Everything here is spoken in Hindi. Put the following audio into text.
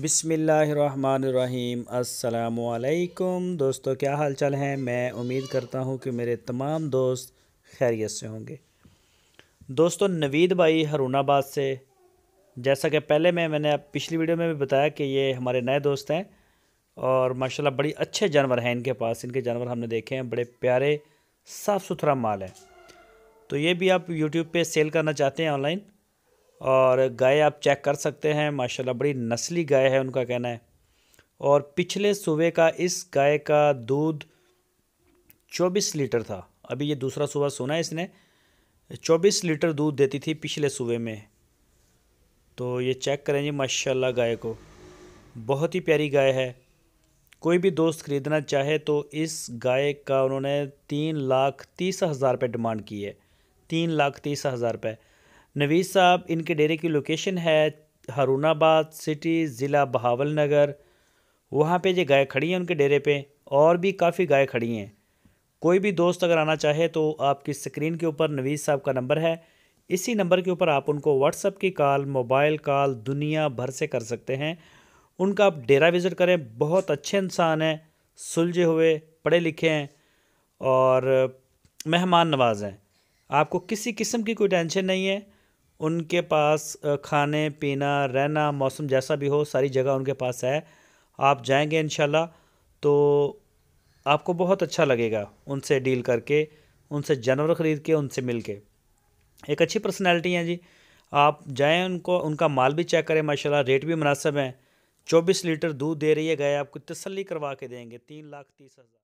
बिसमीम् अल्लाम दोस्तों क्या हाल चाल हैं मैं उम्मीद करता हूँ कि मेरे तमाम दोस्त खैरियत से होंगे दोस्तों नवीद भाई हरूणाबाद से जैसा कि पहले मैं मैंने पिछली वीडियो में भी बताया कि ये हमारे नए दोस्त हैं और माशाल्लाह बड़ी अच्छे जानवर हैं इनके पास इनके जानवर हमने देखे हैं बड़े प्यारे साफ़ सुथरा माल है तो ये भी आप यूट्यूब पर सेल करना चाहते हैं ऑनलाइन और गाय आप चेक कर सकते हैं माशाल्लाह बड़ी नस्ली गाय है उनका कहना है और पिछले सुबह का इस गाय का दूध 24 लीटर था अभी ये दूसरा सुबह सुना है इसने 24 लीटर दूध देती थी पिछले सुबह में तो ये चेक करें जी माशाल्लाह गाय को बहुत ही प्यारी गाय है कोई भी दोस्त ख़रीदना चाहे तो इस गाय का उन्होंने तीन लाख तीस हज़ार रुपये डिमांड की है तीन लाख तीस हज़ार रुपये नवीद साहब इनके डेरे की लोकेशन है हारूनाबाद सिटी ज़िला बहावल नगर वहाँ पे ये गाय खड़ी हैं उनके डेरे पे और भी काफ़ी गाय खड़ी हैं कोई भी दोस्त अगर आना चाहे तो आपकी स्क्रीन के ऊपर नवीद साहब का नंबर है इसी नंबर के ऊपर आप उनको व्हाट्सअप की कॉल मोबाइल कॉल दुनिया भर से कर सकते हैं उनका आप डेरा विज़िट करें बहुत अच्छे इंसान हैं सुलझे हुए पढ़े लिखे हैं और मेहमान नवाज हैं आपको किसी किस्म की कोई टेंशन नहीं है उनके पास खाने पीना रहना मौसम जैसा भी हो सारी जगह उनके पास है आप जाएंगे इन तो आपको बहुत अच्छा लगेगा उनसे डील करके उनसे जानवर ख़रीद के उनसे मिल के एक अच्छी पर्सनैलिटी हैं जी आप जाएं उनको उनका माल भी चेक करें माशाल्लाह रेट भी मुनासब हैं चौबीस लीटर दूध दे रही है गए आपको तसल्ली करवा के देंगे तीन लाख तीस हज़ार